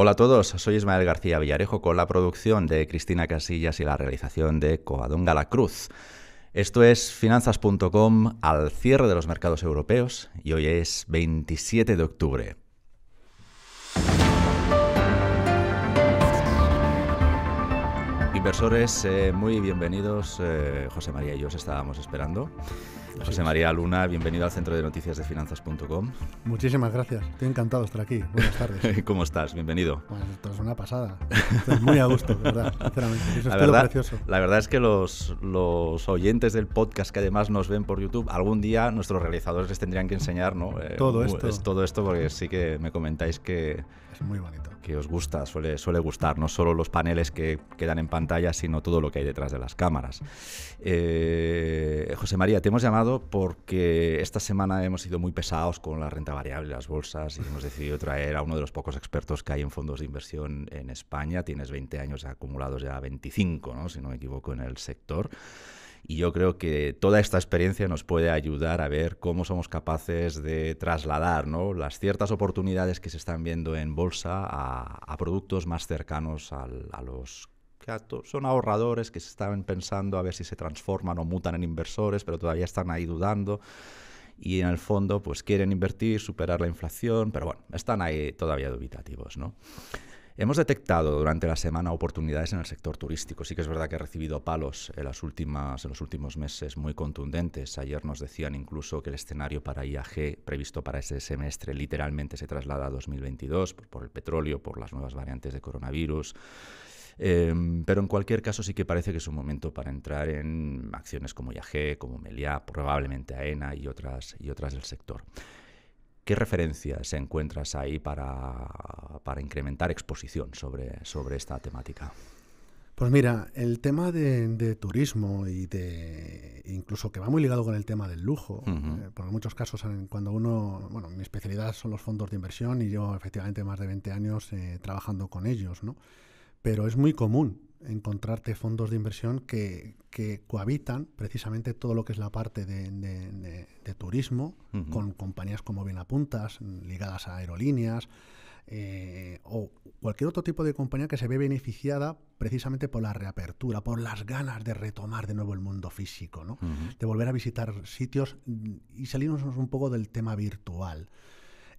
Hola a todos, soy Ismael García Villarejo con la producción de Cristina Casillas y la realización de Coadunga La Cruz. Esto es finanzas.com al cierre de los mercados europeos y hoy es 27 de octubre. Inversores, eh, muy bienvenidos. Eh, José María y yo os estábamos esperando. José María Luna, bienvenido al Centro de Noticias de Finanzas.com. Muchísimas gracias, estoy encantado de estar aquí. Buenas tardes. ¿Cómo estás? Bienvenido. Bueno, esto es una pasada. Estoy muy a gusto, verdad, sinceramente. la es verdad, precioso. La verdad es que los, los oyentes del podcast que además nos ven por YouTube, algún día nuestros realizadores les tendrían que enseñar, ¿no? Eh, todo esto. todo esto, porque sí que me comentáis que. Es muy bonito. Que os gusta, suele, gustar, no solo los paneles que quedan en pantalla, sino todo lo que hay detrás de las cámaras. Eh, José María, te hemos llamado porque esta semana hemos sido muy pesados con la renta variable, las bolsas, y hemos decidido traer a uno de los pocos expertos que hay en fondos de inversión en España. Tienes 20 años acumulados ya, 25, ¿no? si no me equivoco, en el sector. Y yo creo que toda esta experiencia nos puede ayudar a ver cómo somos capaces de trasladar las ciertas oportunidades que se están viendo en bolsa a, productos más cercanos a los son ahorradores que se estaban pensando a ver si se transforman o mutan en inversores, pero todavía están ahí dudando. Y en el fondo, pues quieren invertir, superar la inflación, pero bueno, están ahí todavía dubitativos, ¿no? Hemos detectado durante la semana oportunidades en el sector turístico. Sí que es verdad que ha recibido palos en, las últimas, en los últimos meses muy contundentes. Ayer nos decían incluso que el escenario para IAG previsto para este semestre literalmente se traslada a 2022 pues, por el petróleo, por las nuevas variantes de coronavirus Em, pero en cualquier caso sí que parece que es un momento para entrar en acciones como IAG, como Meliá, probablemente AENA y otras, y otras del sector. ¿Qué referencias encuentras ahí para, incrementar exposición sobre, sobre esta temática? Pues mira, el tema de, turismo y de incluso que va muy ligado con el tema del lujo, por eh, porque en muchos casos cuando uno, bueno, mi especialidad son los fondos de inversión y yo efectivamente más de 20 años eh, trabajando con ellos, ¿no? pero es muy común encontrarte fondos de inversión que, cohabitan precisamente todo lo que es la parte de, turismo con compañías como Bienapuntas, ligadas a aerolíneas, eh, o cualquier otro tipo de compañía que se ve beneficiada precisamente por la reapertura, por las ganas de retomar de nuevo el mundo físico, de volver a visitar sitios y salirnos un poco del tema virtual.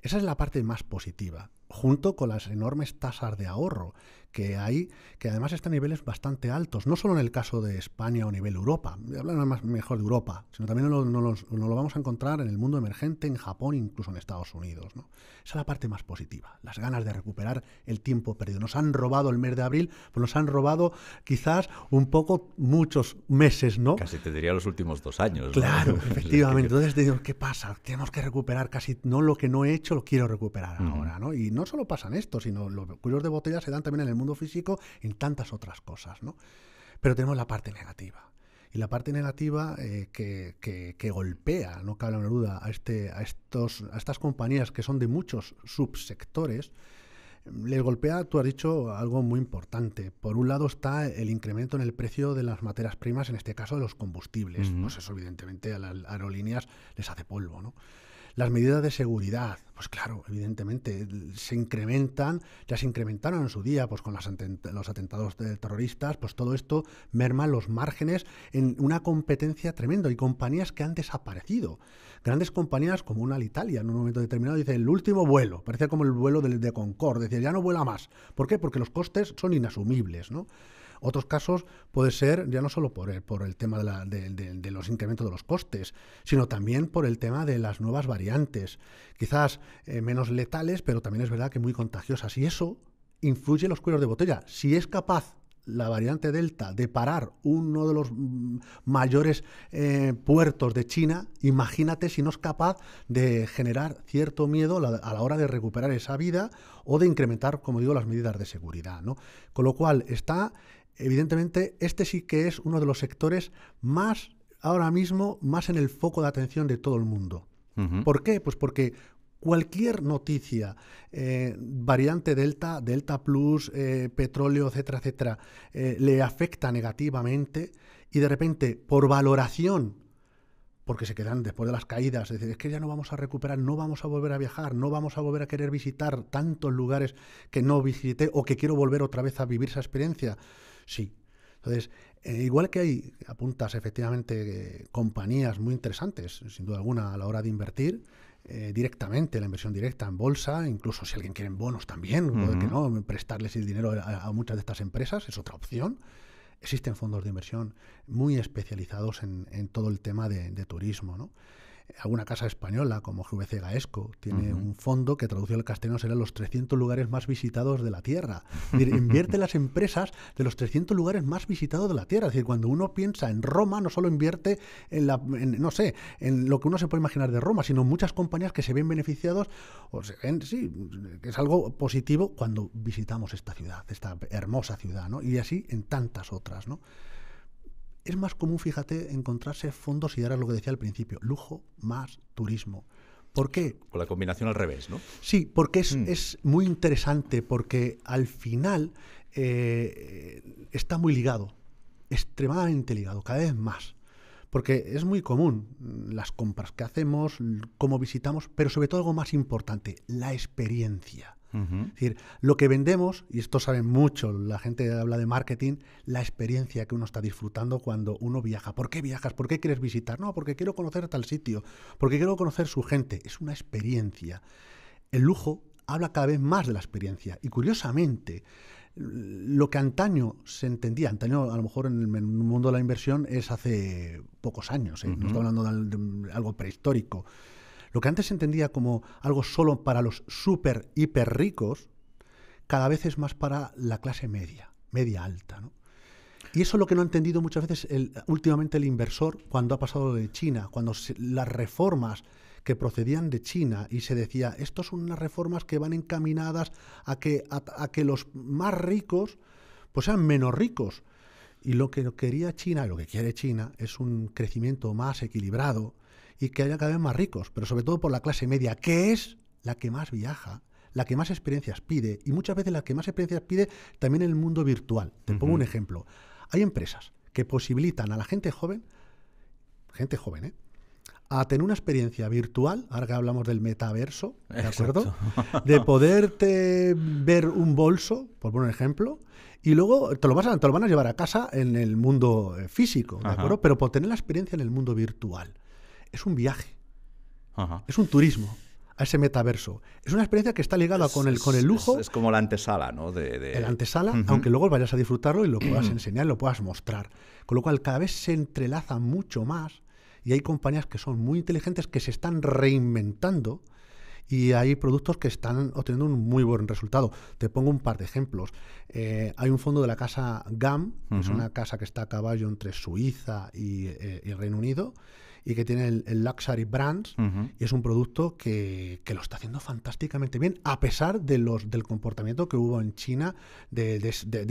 Esa es la parte más positiva, junto con las enormes tasas de ahorro que hay, que además está a niveles bastante altos, no solo en el caso de España o nivel Europa, hablando más mejor de Europa, sino también nos no, lo, vamos a encontrar en el mundo emergente, en Japón, incluso en Estados Unidos. Esa es la parte más positiva, las ganas de recuperar el tiempo perdido. Nos han robado el mes de abril, pues nos han robado quizás un poco muchos meses, ¿no? Casi te diría los últimos dos años. Claro, efectivamente. Entonces digo, ¿qué pasa? Tenemos que recuperar casi, no lo que no he hecho, lo quiero recuperar ahora, ¿no? Y no solo pasan esto, sino los cuellos de botella se dan también en el mundo físico, en tantas otras cosas, ¿no? Pero tenemos la parte negativa. Y la parte negativa eh, que, que, golpea, no cabe la duda, a, este, a, estos, a estas compañías que son de muchos subsectores, les golpea, tú has dicho algo muy importante. Por un lado está el incremento en el precio de las materias primas, en este caso de los combustibles. Pues eso, evidentemente, a las aerolíneas les hace polvo, ¿no? Las medidas de seguridad, pues claro, evidentemente, se incrementan, ya se incrementaron en su día, pues con las los atentados de terroristas, pues todo esto merma los márgenes en una competencia tremenda y compañías que han desaparecido. Grandes compañías como una Alitalia, en un momento determinado, dice el último vuelo, parece como el vuelo de, de Concorde, decía, ya no vuela más. ¿Por qué? Porque los costes son inasumibles, ¿no? Otros casos puede ser ya no solo por el, tema de, los incrementos de los costes, sino también por el tema de las nuevas variantes, quizás eh, menos letales, pero también es verdad que muy contagiosas. Y eso influye en los cueros de botella. Si es capaz la variante Delta de parar uno de los mm, mayores eh, puertos de China, imagínate si no es capaz de generar cierto miedo a la hora de recuperar esa vida o de incrementar, como digo, las medidas de seguridad. Con lo cual está evidentemente este sí que es uno de los sectores más, ahora mismo, más en el foco de atención de todo el mundo. ¿Por qué? Pues porque cualquier noticia, eh, variante Delta, Delta Plus, eh, petróleo, etcétera, etcétera, eh, le afecta negativamente y de repente, por valoración, porque se quedan después de las caídas, es decir, es que ya no vamos a recuperar, no vamos a volver a viajar, no vamos a volver a querer visitar tantos lugares que no visité o que quiero volver otra vez a vivir esa experiencia. Sí. Entonces, eh, igual que hay, apuntas efectivamente, eh, compañías muy interesantes, sin duda alguna, a la hora de invertir, eh, directamente, la inversión directa en bolsa, incluso si alguien quiere en bonos también, no, prestarles el dinero a, muchas de estas empresas es otra opción. Existen fondos de inversión muy especializados en, todo el tema de, de turismo, ¿no? alguna casa española como GVC Gaesco tiene un fondo que traducido al castellano será los 300 lugares más visitados de la Tierra. Es decir, invierte las empresas de los 300 lugares más visitados de la Tierra. Es decir, cuando uno piensa en Roma, no solo invierte en la, no sé, en lo que uno se puede imaginar de Roma, sino muchas compañías que se ven beneficiados o se ven, sí, es algo positivo cuando visitamos esta ciudad, esta hermosa ciudad, ¿no? Y así en tantas otras, ¿no? es más común, fíjate, encontrarse fondos y lo que decía al principio, lujo más turismo. ¿Por qué? Con la combinación al revés, ¿no? Sí, porque es, hmm. muy interesante, porque al final eh, está muy ligado, extremadamente ligado, cada vez más. Porque es muy común mm, las compras que hacemos, cómo visitamos, pero sobre todo algo más importante, la experiencia decir, lo que vendemos, y esto saben mucho, la gente habla de marketing, la experiencia que uno está disfrutando cuando uno viaja. ¿Por qué viajas? ¿Por qué quieres visitar? No, porque quiero conocer tal sitio, porque quiero conocer su gente. Es una experiencia. El lujo habla cada vez más de la experiencia. Y curiosamente, lo que antaño se entendía, antaño a lo mejor en el mundo de la inversión es hace pocos años, ¿eh? no estoy hablando de algo prehistórico. Lo que antes se entendía como algo solo para los super, hiper ricos, cada vez es más para la clase media, media alta. Y eso es lo que no ha entendido muchas veces últimamente el inversor cuando ha pasado de China, cuando las reformas que procedían de China y se decía, estas son unas reformas que van encaminadas a que, a, que los más ricos pues sean menos ricos. Y lo que quería China, lo que quiere China, es un crecimiento más equilibrado, y que haya cada vez más ricos, pero sobre todo por la clase media, que es la que más viaja, la que más experiencias pide y muchas veces la que más experiencias pide también en el mundo virtual. Te pongo un ejemplo. Hay empresas que posibilitan a la gente joven, gente joven, ¿eh? a tener una experiencia virtual, ahora que hablamos del metaverso, ¿de acuerdo? De poderte ver un bolso, por poner un ejemplo, y luego te lo, van a llevar a casa en el mundo eh, físico, ¿de acuerdo? Pero por tener la experiencia en el mundo virtual es un viaje, es un turismo a ese metaverso. Es una experiencia que está ligada con, el, con el lujo. Es, como la antesala, ¿no? De, antesala, aunque luego vayas a disfrutarlo y lo puedas enseñar lo puedas mostrar. Con lo cual, cada vez se entrelaza mucho más y hay compañías que son muy inteligentes que se están reinventando y hay productos que están obteniendo un muy buen resultado. Te pongo un par de ejemplos. Eh, hay un fondo de la casa GAM, que es una casa que está a caballo entre Suiza y, el eh, y Reino Unido, y que tiene el, Luxury Brands. Y es un producto que, lo está haciendo fantásticamente bien, a pesar de los, del comportamiento que hubo en China de,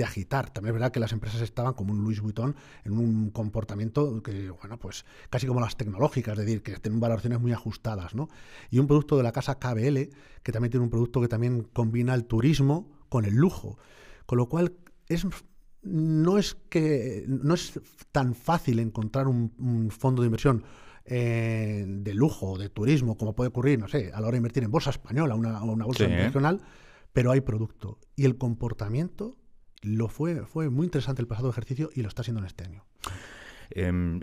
agitar. También es verdad que las empresas estaban como un Louis Vuitton en un comportamiento que, bueno, pues casi como las tecnológicas, es decir, que tienen valoraciones muy ajustadas, ¿no? Y un producto de la casa KBL, que también tiene un producto que también combina el turismo con el lujo. Con lo cual es no es que no es tan fácil encontrar un, fondo de inversión eh, de lujo, de turismo, como puede ocurrir, no sé, a la hora de invertir en bolsa española, una, una bolsa regional internacional, pero hay producto. Y el comportamiento lo fue, fue muy interesante el pasado ejercicio y lo está siendo en este año. Em,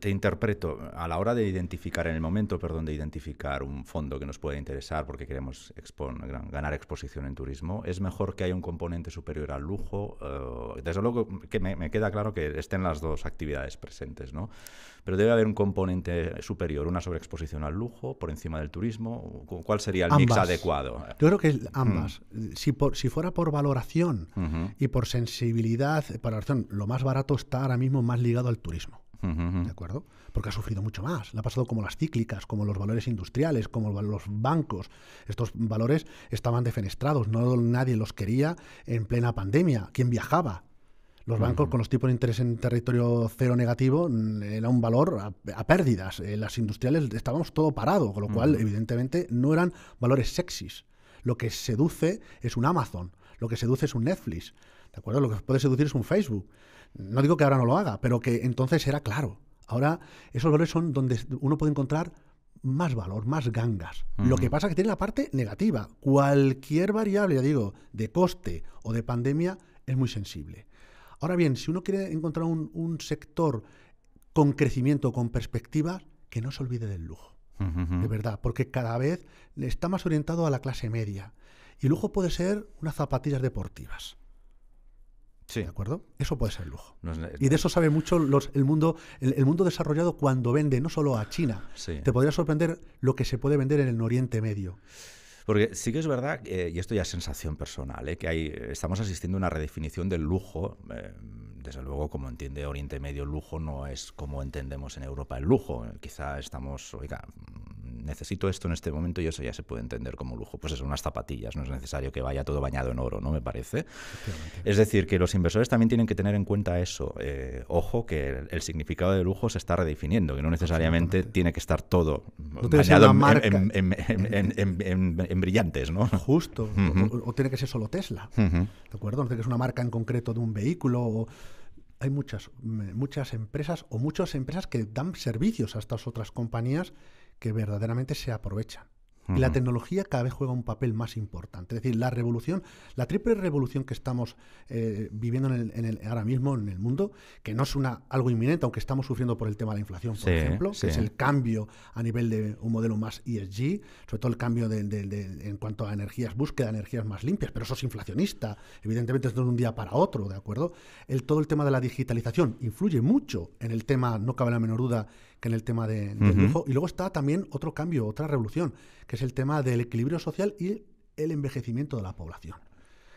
te, interpreto, a la hora de identificar, en el momento, perdón, de identificar un fondo que nos puede interesar porque queremos ganar exposición en turismo, es mejor que haya un componente superior al lujo. Eh, desde luego que me, queda claro que estén las dos actividades presentes, ¿no? Pero debe haber un componente superior, una sobreexposición al lujo por encima del turismo. ¿Cuál sería el mix adecuado? Yo creo que mm. ambas. Si, fuera por valoración y por sensibilidad, para lo más barato está ahora mismo más ligado al turismo. ¿De acuerdo? Porque ha sufrido mucho más. Le ha pasado como las cíclicas, como los valores industriales, como los bancos. Estos valores estaban defenestrados, no nadie los quería en plena pandemia. ¿Quién viajaba? Los bancos con los tipos de interés en territorio cero negativo mm, era un valor a, pérdidas. Eh, las industriales estábamos todo parado, con lo cual, evidentemente, no eran valores sexys. Lo que seduce es un Amazon, lo que seduce es un Netflix, ¿de acuerdo? Lo que puede seducir es un Facebook. No digo que ahora no lo haga, pero que entonces era claro. Ahora esos valores son donde uno puede encontrar más valor, más gangas. Lo que pasa es que tiene la parte negativa. Cualquier variable, ya digo, de coste o de pandemia es muy sensible. Ahora bien, si uno quiere encontrar un, sector con crecimiento, con perspectivas, que no se olvide del lujo. De verdad, porque cada vez está más orientado a la clase media. Y lujo puede ser unas zapatillas deportivas. Sí. ¿De acuerdo? Eso puede ser lujo. y de eso sabe mucho el, mundo, el, mundo desarrollado cuando vende, no solo a China. Te podría sorprender lo que se puede vender en el Oriente Medio. Porque sí que es verdad, eh, y esto ya es sensación personal, eh, que hay, estamos asistiendo a una redefinición del lujo. Eh, desde luego, como entiende Oriente Medio, el lujo no es como entendemos en Europa el lujo. Quizá estamos, oiga, necesito esto en este momento y eso ya se puede entender como lujo. Pues es unas zapatillas, no es necesario que vaya todo bañado en oro, ¿no? Me parece. Es decir, que los inversores también tienen que tener en cuenta eso. Eh, ojo que el, significado de lujo se está redefiniendo, que no necesariamente tiene que estar todo bañado en, brillantes, ¿no? Justo. o, tiene que ser solo Tesla, ¿de acuerdo? No tiene que es una marca en concreto de un vehículo hay muchas, muchas empresas o muchas empresas que dan servicios a estas otras compañías que verdaderamente se aprovechan. Y la tecnología cada vez juega un papel más importante. Es decir, la revolución, la triple revolución que estamos eh, viviendo en el, ahora mismo en el mundo, que no es una, algo inminente, aunque estamos sufriendo por el tema de la inflación, por ejemplo, que es el cambio a nivel de un modelo más ESG, sobre todo el cambio de, en cuanto a energías, búsqueda energías más limpias, pero eso es inflacionista. Evidentemente, es de un día para otro, ¿de acuerdo? El, todo el tema de la digitalización influye mucho en el tema, no cabe la menor duda, en el tema de, del lujo. Y luego está también otro cambio, otra revolución, que es el tema del equilibrio social y el envejecimiento de la población.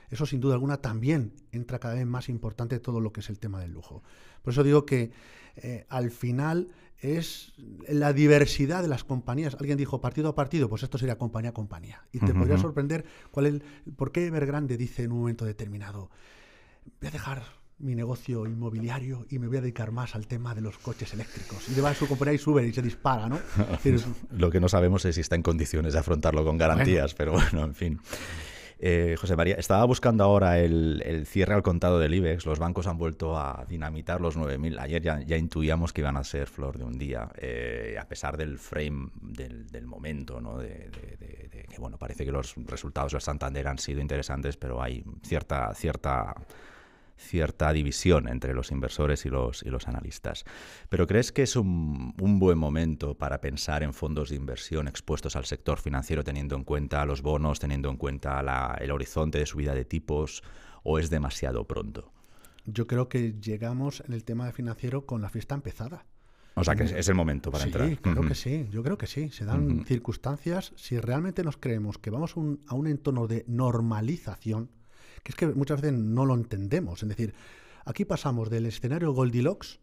Eso sin duda alguna también entra cada vez más importante todo lo que es el tema del lujo. Por eso digo que eh, al final es la diversidad de las compañías. Alguien dijo partido a partido, pues esto sería compañía a compañía. Y te podría sorprender cuál es, por qué Evergrande dice en un momento determinado, voy a dejar mi negocio inmobiliario y me voy a dedicar más al tema de los coches eléctricos. Y de su componente y sube y se dispara, ¿no? Lo que no sabemos es si está en condiciones de afrontarlo con garantías, pero bueno, en fin. Eh, José María, estaba buscando ahora el, cierre al contado del IBEX. Los bancos han vuelto a dinamitar los 9.000. Ayer ya, intuíamos que iban a ser flor de un día, eh, a pesar del frame del, momento, ¿no? De, que, bueno, parece que los resultados del Santander han sido interesantes, pero hay cierta, cierta cierta división entre los inversores y los, los analistas. Pero ¿crees que es un, buen momento para pensar en fondos de inversión expuestos al sector financiero teniendo en cuenta los bonos, teniendo en cuenta el horizonte de subida de tipos o es demasiado pronto? Yo creo que llegamos en el tema financiero con la fiesta empezada. O sea, que es el momento para entrar. Sí, creo que sí, yo creo que sí. Se dan circunstancias, si realmente nos creemos que vamos a un entorno de normalización, que es que muchas veces no lo entendemos. Es decir, aquí pasamos del escenario Goldilocks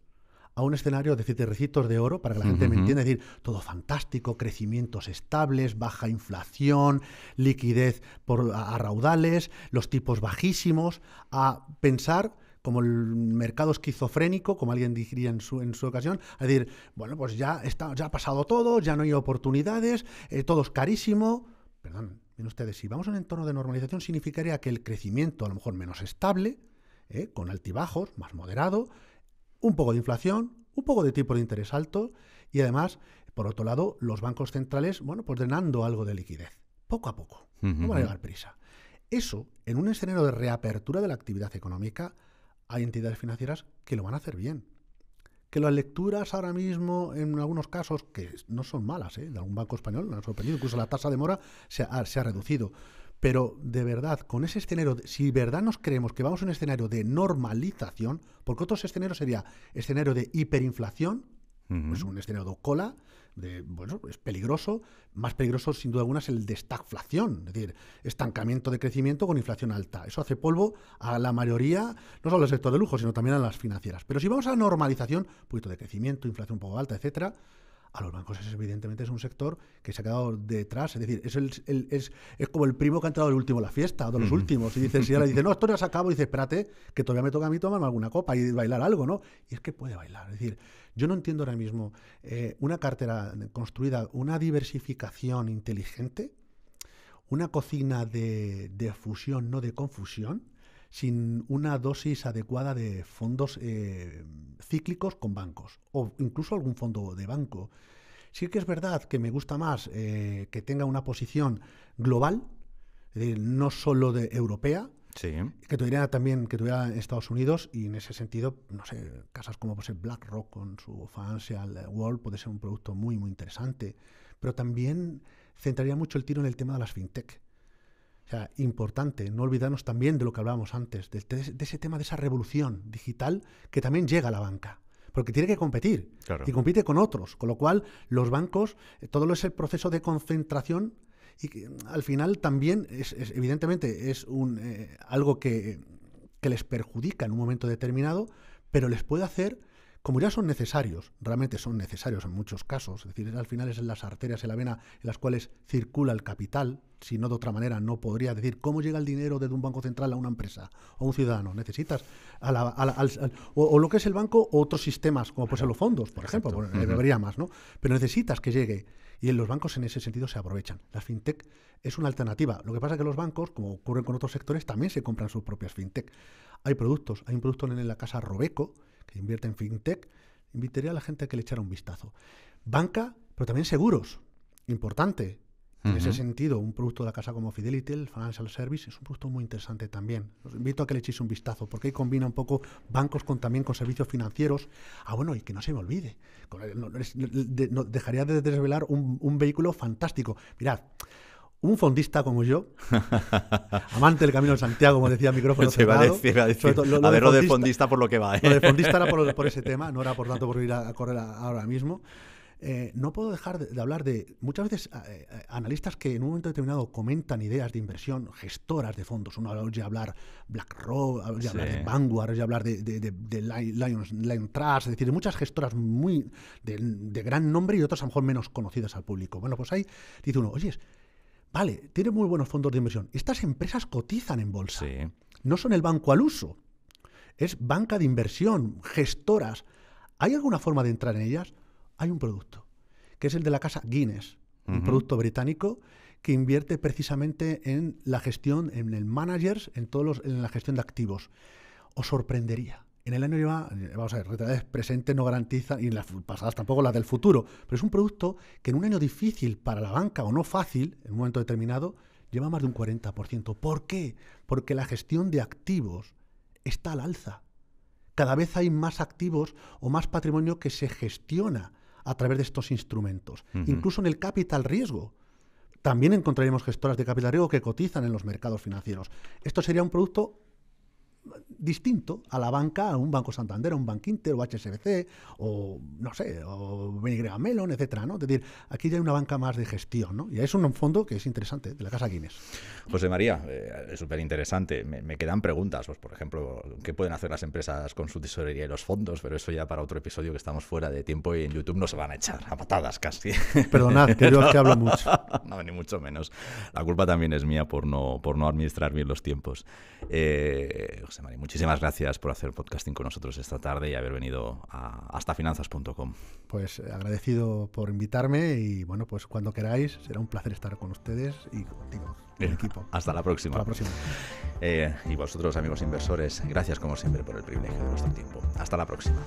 a un escenario de recitos de oro, para que la gente me entienda, es decir, todo fantástico, crecimientos estables, baja inflación, liquidez por, a, raudales, los tipos bajísimos, a pensar como el mercado esquizofrénico, como alguien diría en su, en su ocasión, a decir, bueno, pues ya, está, ya ha pasado todo, ya no hay oportunidades, eh, todo es carísimo, ustedes, si vamos a un entorno de normalización significaría que el crecimiento a lo mejor menos estable, ¿eh? con altibajos, más moderado, un poco de inflación, un poco de tipo de interés alto y además, por otro lado, los bancos centrales, bueno, pues drenando algo de liquidez, poco a poco, no va a llegar prisa. Eso, en un escenario de reapertura de la actividad económica, hay entidades financieras que lo van a hacer bien que las lecturas ahora mismo, en algunos casos, que no son malas, ¿eh? de algún banco español, nos ha sorprendido, incluso la tasa de mora se ha, reducido. Pero de verdad, con ese escenario, si verdad nos creemos que vamos a un escenario de normalización, porque otros escenarios sería escenario de hiperinflación, es un escenario de cola, bueno, es peligroso. Más peligroso, sin duda alguna, es el de estagflación, es decir, estancamiento de crecimiento con inflación alta. Eso hace polvo a la mayoría, no solo al sector de lujo, sino también a las financieras. Pero si vamos a normalización, un poquito de crecimiento, inflación un poco alta, etcétera, a los bancos evidentemente es un sector que se ha quedado detrás, es decir, es, es, es, como el primo que ha entrado el último a la fiesta, o de los últimos, y dice, si ahora dice, no, esto ya se acabó, y dice, espérate, que todavía me toca a mí tomarme alguna copa y bailar algo, ¿no? Y es que puede bailar, es decir, yo no entiendo ahora mismo eh, una cartera construida, una diversificación inteligente, una cocina de, fusión, no de confusión, sin una dosis adecuada de fondos eh, cíclicos con bancos o incluso algún fondo de banco. Sí que es verdad que me gusta más eh, que tenga una posición global, no solo de europea, que tuviera también, que tuviera en Estados Unidos y en ese sentido, no sé, casas como pues, BlackRock con su Financial World puede ser un producto muy, muy interesante. Pero también centraría mucho el tiro en el tema de las fintech. O sea, importante, no olvidarnos también de lo que hablábamos antes, de, ese tema de esa revolución digital que también llega a la banca. Porque tiene que competir y compite con otros. Con lo cual, los bancos, eh, todo es el proceso de concentración y mm, al final también, es, evidentemente, es un, eh, algo que, que les perjudica en un momento determinado, pero les puede hacer como ya son necesarios, realmente son necesarios en muchos casos, es decir, al final es en las arterias en la vena en las cuales circula el capital, si no de otra manera no podría decir cómo llega el dinero desde un banco central a una empresa o un ciudadano, necesitas o, lo que es el banco o otros sistemas, como pues los fondos, por ejemplo, bueno, debería más, ¿no? Pero necesitas que llegue y en los bancos en ese sentido se aprovechan. La fintech es una alternativa. Lo que pasa es que los bancos, como ocurre con otros sectores, también se compran sus propias fintech. Hay productos, hay un producto en la casa Robeco que invierte en fintech, invitaría a la gente a que le echara un vistazo. Banca, pero también seguros. Importante. En ese sentido, un producto de la casa como Fidelity, el Financial Service, es un producto muy interesante también. Os invito a que le echéis un vistazo, porque ahí combina un poco bancos con, también con servicios financieros. Ah, bueno, y que no se me olvide. dejaría de desvelar un vehículo fantástico. Mirad, un fondista como yo, amante del Camino de Santiago, como decía el micrófono. Va a decir, a, ver, de lo de fondista por lo que va. ¿eh? Lo de ¿eh? fondista era por, ese tema, no era por tanto por ir a, correr ahora mismo. Eh, no puedo dejar de, hablar de muchas veces eh, analistas que en un momento determinado comentan ideas de inversión, gestoras de fondos. Uno oye hablar BlackRock, oye hablar de Vanguard, oye hablar de, de, de Lion, Trust, es decir, muchas gestoras muy de, gran nombre y otras a lo mejor menos conocidas al público. Bueno, pues ahí dice uno, oye, Vale, tiene muy buenos fondos de inversión. Estas empresas cotizan en bolsa. No son el banco al uso. Es banca de inversión, gestoras. ¿Hay alguna forma de entrar en ellas? Hay un producto, que es el de la casa Guinness, un producto británico que invierte precisamente en la gestión, en el managers, en, todos los, en la gestión de activos. Os sorprendería. En el año lleva, eh, vamos a ver, presente no garantiza, y en las pasadas tampoco las del futuro, pero es un producto que en un año difícil para la banca o no fácil, en un momento determinado, lleva más de un 40%. ¿Por qué? Porque la gestión de activos está al alza. Cada vez hay más activos o más patrimonio que se gestiona a través de estos instrumentos, incluso en el capital riesgo. También encontraremos gestoras de capital riesgo que cotizan en los mercados financieros. Esto sería un producto distinto a la banca, a un Banco Santander, a un Banco Inter o HSBC o, no sé, o BNY Melon, etcétera, ¿no? Es decir, aquí ya hay una banca más de gestión, ¿no? Y es un fondo que es interesante, de la Casa Guinness. José María, eh, es súper interesante. Me, quedan preguntas, pues, por ejemplo, ¿qué pueden hacer las empresas con su tesorería y los fondos? Pero eso ya para otro episodio que estamos fuera de tiempo y en YouTube no se van a echar a patadas casi. Perdonad, que yo hablo mucho. No, ni mucho menos. La culpa también es mía por no, por no administrar bien los tiempos. Eh, muchísimas gracias por hacer podcasting con nosotros esta tarde y haber venido a hastafinanzas.com. Pues eh, agradecido por invitarme y bueno, pues cuando queráis será un placer estar con ustedes y contigo, el equipo. Hasta la próxima. la próxima. Eh, y vosotros, amigos inversores, gracias como siempre por el privilegio de vuestro tiempo. Hasta la próxima.